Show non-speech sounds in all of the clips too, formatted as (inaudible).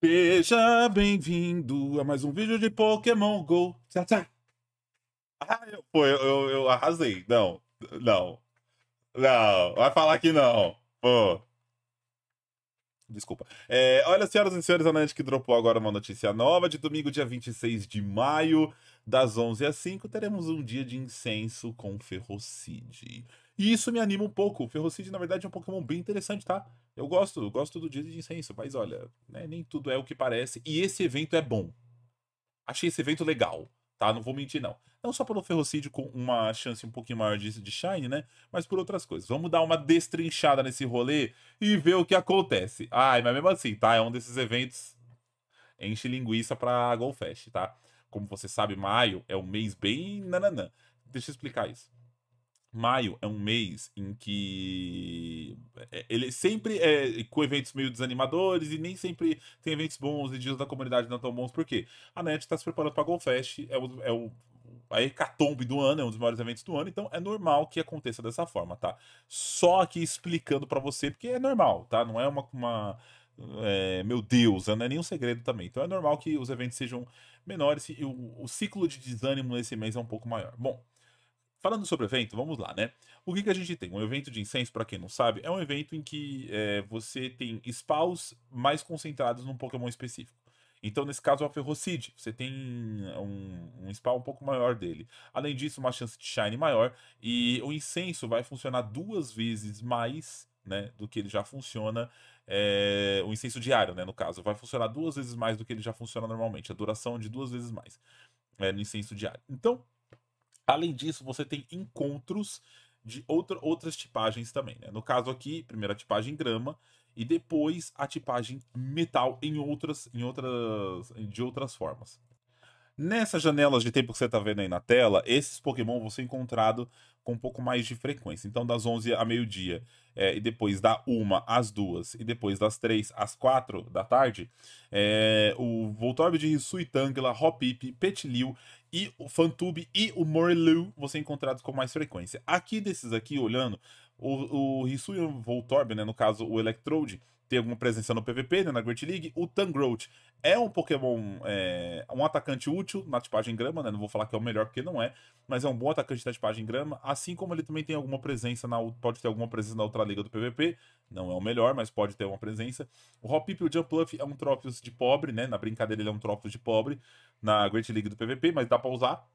Seja bem-vindo a mais um vídeo de Pokémon GO. Tchau, tchau. Ah, eu, eu, eu, eu, arrasei. Não, não. Não, vai falar que não. Pô. Desculpa. É, olha, senhoras e senhores, a Nand que dropou agora uma notícia nova. De domingo, dia 26 de maio, das 11 às 5, teremos um dia de incenso com Ferrocid. E isso me anima um pouco. O Ferrocid, na verdade, é um Pokémon bem interessante, tá? Eu gosto, gosto do dia de incenso, mas olha, né, nem tudo é o que parece. E esse evento é bom. Achei esse evento legal, tá? Não vou mentir, não. Não só pelo ferrocídio com uma chance um pouquinho maior de, de shine, né? Mas por outras coisas. Vamos dar uma destrinchada nesse rolê e ver o que acontece. Ai, mas mesmo assim, tá? É um desses eventos enche linguiça pra Golfest, tá? Como você sabe, maio é um mês bem nananã. Deixa eu explicar isso maio é um mês em que é, ele sempre é com eventos meio desanimadores e nem sempre tem eventos bons e dias da comunidade não tão bons, porque a NET está se preparando para a GoFest, é o, é o a hecatombe do ano, é um dos maiores eventos do ano, então é normal que aconteça dessa forma, tá? Só aqui explicando para você, porque é normal, tá? Não é uma, uma é, meu Deus, né? não é nenhum segredo também. Então é normal que os eventos sejam menores e o, o ciclo de desânimo nesse mês é um pouco maior. Bom, Falando sobre o evento, vamos lá, né? O que, que a gente tem? Um evento de incenso, para quem não sabe, é um evento em que é, você tem spawns mais concentrados num Pokémon específico. Então, nesse caso, é o Ferrocid. Você tem um, um spawn um pouco maior dele. Além disso, uma chance de shine maior. E o incenso vai funcionar duas vezes mais né, do que ele já funciona. É, o incenso diário, né, no caso. Vai funcionar duas vezes mais do que ele já funciona normalmente. A duração é de duas vezes mais é, no incenso diário. Então, Além disso, você tem encontros de outra, outras tipagens também. Né? No caso aqui, primeiro a tipagem grama e depois a tipagem metal em outras, em outras, de outras formas. Nessas janelas de tempo que você está vendo aí na tela, esses Pokémon vão ser encontrados com um pouco mais de frequência. Então, das 11 a meio-dia, é, e depois da 1 às 2, e depois das 3 às 4 da tarde, é, o Voltorb de Suitangla, Hopip, Petilil e o Fantube e o Morilu vão ser encontrados com mais frequência. Aqui desses aqui, olhando, o, o Voltorb, né, no caso o Electrode, tem alguma presença no PVP, né, na Great League. O Tangrowth é um Pokémon, é, um atacante útil na tipagem grama, né? Não vou falar que é o melhor porque não é, mas é um bom atacante na tipagem grama, assim como ele também tem alguma presença na pode ter alguma presença na outra liga do PVP, não é o melhor, mas pode ter uma presença. O Hoppip, o Jumpluff é um Trophius de pobre, né? Na brincadeira ele é um Trophius de pobre na Great League do PVP, mas dá para usar.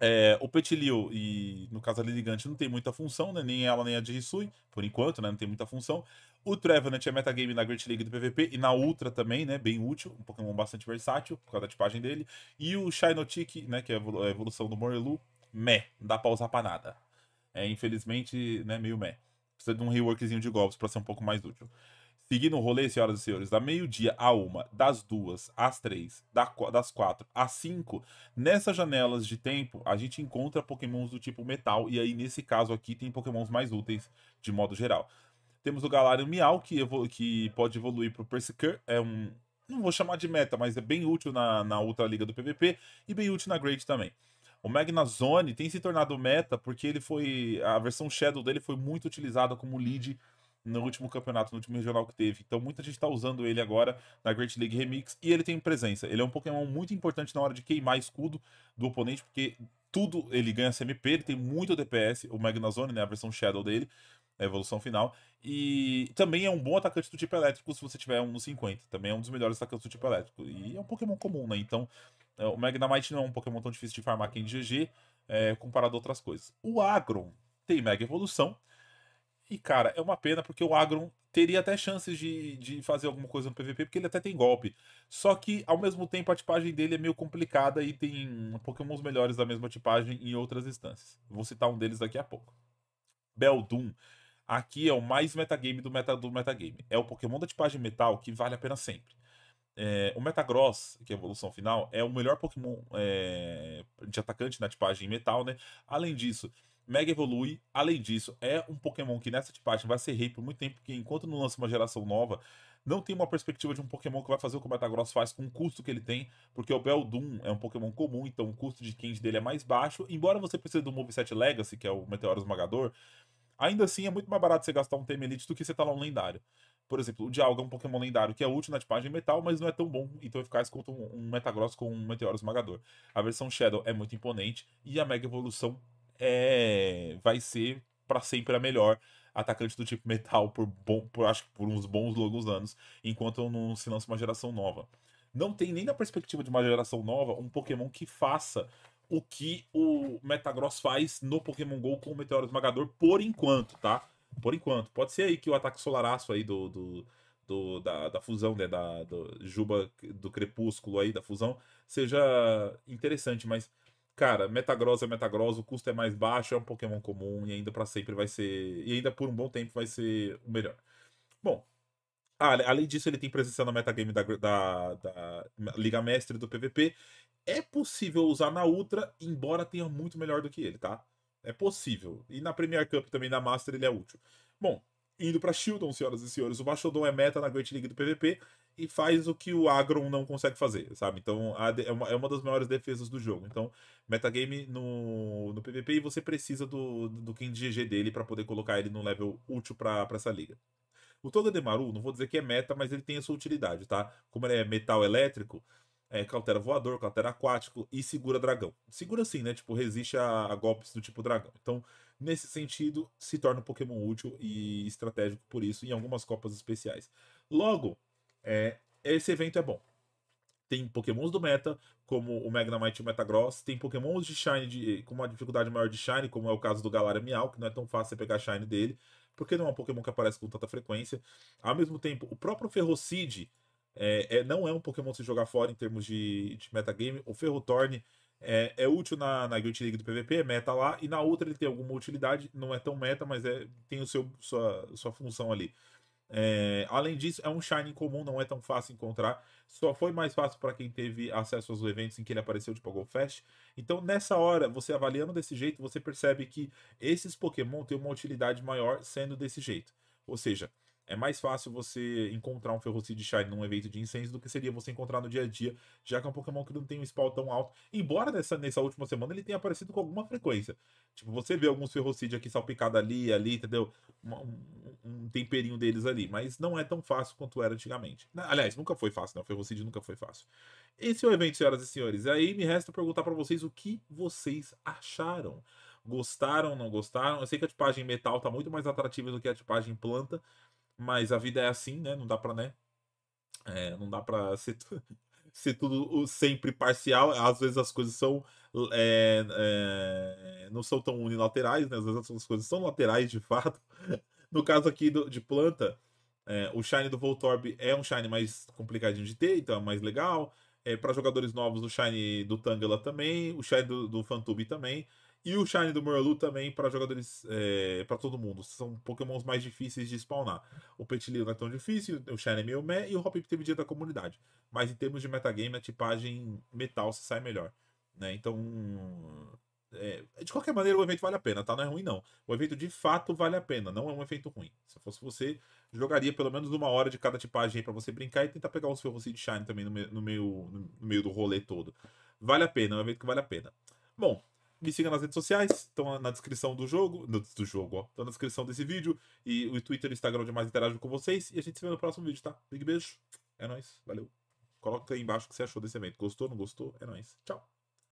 É, o Petilio e, no caso, a Liligante não tem muita função, né? Nem ela, nem a de por enquanto, né? Não tem muita função. O Trevenant é metagame na Great League do PVP e na Ultra também, né? Bem útil, um Pokémon bastante versátil, por causa da tipagem dele. E o Shinotic, né? Que é a evolução do Morelu, meh, não dá pra usar pra nada. É, infelizmente, né? Meio meh. Precisa de um reworkzinho de golpes para ser um pouco mais útil. Seguindo o rolê, senhoras e senhores, da meio-dia à uma, das duas às três, das quatro às cinco, nessas janelas de tempo, a gente encontra pokémons do tipo metal, e aí nesse caso aqui tem pokémons mais úteis de modo geral. Temos o galário Miau, que, que pode evoluir para o Persecure, é um... não vou chamar de meta, mas é bem útil na, na Ultra Liga do PVP, e bem útil na Great também. O Magnazone tem se tornado meta porque ele foi a versão Shadow dele foi muito utilizada como lead no último campeonato, no último regional que teve. Então muita gente está usando ele agora na Great League Remix e ele tem presença. Ele é um Pokémon muito importante na hora de queimar escudo do oponente, porque tudo ele ganha CMP, ele tem muito DPS, o Magnazone, né, a versão Shadow dele, a evolução final. E também é um bom atacante do tipo elétrico se você tiver um no 50. Também é um dos melhores atacantes do tipo elétrico. E é um Pokémon comum, né? Então é, o Magnamite não é um Pokémon tão difícil de farmar aqui em GG, é, comparado a outras coisas. O Agron tem Mega Evolução. E, cara, é uma pena porque o Agron teria até chances de, de fazer alguma coisa no PVP, porque ele até tem golpe. Só que, ao mesmo tempo, a tipagem dele é meio complicada e tem pokémons melhores da mesma tipagem em outras instâncias. Vou citar um deles daqui a pouco. Beldum. Aqui é o mais metagame do, meta, do metagame. É o pokémon da tipagem metal que vale a pena sempre. É, o Metagross, que é a evolução final, é o melhor Pokémon é, de atacante na tipagem metal, né? Além disso, mega evolui. Além disso, é um Pokémon que nessa tipagem vai ser rei por muito tempo, porque enquanto não lança uma geração nova, não tem uma perspectiva de um Pokémon que vai fazer o que o Metagross faz com o custo que ele tem, porque o Beldum é um Pokémon comum, então o custo de Candy dele é mais baixo. Embora você precise do Moveset Legacy, que é o Meteoro Esmagador, ainda assim é muito mais barato você gastar um Tame Elite do que você tá lá um lendário. Por exemplo, o Dialga é um Pokémon lendário que é útil na tipagem metal, mas não é tão bom e tão eficaz quanto um Metagross com um Meteoro Esmagador. A versão Shadow é muito imponente e a Mega Evolução é, vai ser para sempre a melhor atacante do tipo metal por, bom, por acho que por uns bons longos anos, enquanto não se lança uma geração nova. Não tem nem na perspectiva de uma geração nova um Pokémon que faça o que o Metagross faz no Pokémon GO com o Meteoro Esmagador por enquanto, tá? Por enquanto. Pode ser aí que o ataque solaraço aí do, do, do da, da, fusão, né? Da do Juba do Crepúsculo aí, da fusão, seja interessante, mas cara, Metagross é Metagross, o custo é mais baixo, é um Pokémon comum e ainda para sempre vai ser. E ainda por um bom tempo vai ser o melhor. Bom, além disso, ele tem presença na metagame da, da, da Liga Mestre do PVP. É possível usar na Ultra, embora tenha muito melhor do que ele, tá? É possível. E na Premier Cup também, na Master, ele é útil. Bom, indo para Shieldon, senhoras e senhores, o Mastodon é meta na Great League do PVP e faz o que o Agron não consegue fazer, sabe? Então é, uma, é uma das maiores defesas do jogo. Então, metagame no, no PVP e você precisa do, do King de GG dele para poder colocar ele num level útil para essa liga. O Togedemaru, não vou dizer que é meta, mas ele tem a sua utilidade, tá? Como ele é metal elétrico, é, cautela voador, cautela aquático e segura dragão. Segura sim, né? Tipo, resiste a, a, golpes do tipo dragão. Então, nesse sentido, se torna um Pokémon útil e estratégico por isso em algumas copas especiais. Logo, é, esse evento é bom. Tem pokémons do meta, como o Magnemite e o Metagross. Tem pokémons de Shine de, eh, com uma dificuldade maior de Shine, como é o caso do Galara Miau, que não é tão fácil você pegar Shine dele, porque não é um pokémon que aparece com tanta frequência. Ao mesmo tempo, o próprio Ferrocid é, é, não é um pokémon se jogar fora em termos de, de metagame. O Ferrothorn é, é, útil na, na Guild League do PVP, é meta lá, e na outra ele tem alguma utilidade, não é tão meta, mas é, tem o seu, sua, sua função ali. É, além disso, é um Shine comum, não é tão fácil encontrar. Só foi mais fácil para quem teve acesso aos eventos em que ele apareceu, de a Fest. Então, nessa hora, você avaliando desse jeito, você percebe que esses Pokémon têm uma utilidade maior sendo desse jeito. Ou seja, é mais fácil você encontrar um Ferrocid Shine num evento de incêndio do que seria você encontrar no dia a dia, já que é um Pokémon que não tem um spawn tão alto. Embora nessa, nessa última semana ele tenha aparecido com alguma frequência. Tipo, você vê alguns Ferrocid aqui salpicado ali, ali, entendeu? Um, um, um, temperinho deles ali, mas não é tão fácil quanto era antigamente. Aliás, nunca foi fácil, né? O Ferrocid nunca foi fácil. Esse é o evento, senhoras e senhores. E aí me resta perguntar para vocês o que vocês acharam gostaram, não gostaram. Eu sei que a tipagem metal tá muito mais atrativa do que a tipagem planta, mas a vida é assim, né? Não dá pra, né? É, não dá pra ser, (laughs) ser tudo sempre parcial. Às vezes as coisas são. É, é, não são tão unilaterais, né? Às vezes as coisas são laterais de fato. (laughs) No caso aqui do, de planta, é, o Shine do Voltorb é um Shine mais complicadinho de ter, então é mais legal. É, para jogadores novos, o Shine do Tangela também, o Shine do, do Fantube também. E o Shine do Murlu também para jogadores. É, para todo mundo. São pokémons mais difíceis de spawnar. O Petilio não é tão difícil, o Shine é meio meh e o Hopip teve dia da comunidade. Mas em termos de metagame, a tipagem metal se sai melhor. Né? Então. É, de qualquer maneira, o evento vale a pena, tá? Não é ruim, não. O evento de fato vale a pena, não é um evento ruim. Se fosse você, jogaria pelo menos uma hora de cada tipagem para você brincar e tentar pegar uns ferros de Shine também no meio, no, meio, no meio do rolê todo. Vale a pena, é um evento que vale a pena. Bom, me siga nas redes sociais, estão na descrição do jogo, do, do jogo, ó. Estão na descrição desse vídeo e o Twitter e o Instagram onde mais interajo com vocês. E a gente se vê no próximo vídeo, tá? Big beijo, é nóis, valeu. Coloca aí embaixo o que você achou desse evento. Gostou, não gostou? É nóis. Tchau.